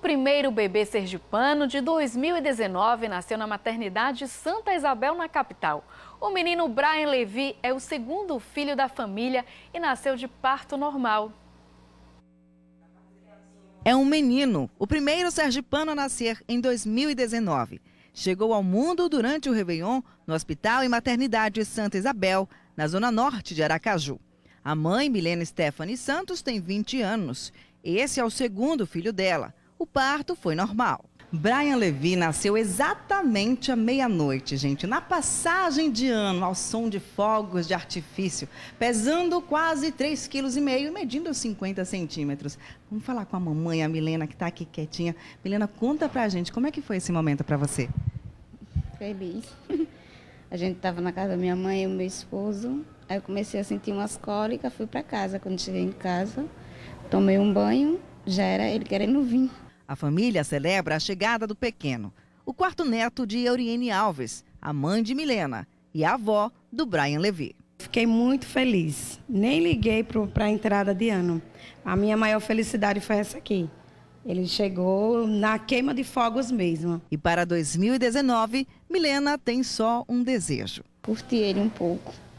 primeiro bebê sergipano de 2019 nasceu na maternidade Santa Isabel, na capital. O menino Brian Levi é o segundo filho da família e nasceu de parto normal. É um menino, o primeiro sergipano a nascer em 2019. Chegou ao mundo durante o Réveillon no Hospital e Maternidade Santa Isabel, na zona norte de Aracaju. A mãe, Milena Stephanie Santos, tem 20 anos. Esse é o segundo filho dela. O parto foi normal. Brian Levy nasceu exatamente à meia-noite, gente, na passagem de ano, ao som de fogos de artifício, pesando quase 3,5 kg, medindo 50 centímetros. Vamos falar com a mamãe, a Milena, que está aqui quietinha. Milena, conta pra gente, como é que foi esse momento para você? Feliz. A gente estava na casa da minha mãe e o meu esposo. Aí eu comecei a sentir umas cólicas, fui para casa. Quando cheguei em casa, tomei um banho, já era ele querendo vir. A família celebra a chegada do pequeno, o quarto neto de Euriene Alves, a mãe de Milena e a avó do Brian Levy. Fiquei muito feliz. Nem liguei para a entrada de ano. A minha maior felicidade foi essa aqui. Ele chegou na queima de fogos mesmo. E para 2019, Milena tem só um desejo: Curti ele um pouco.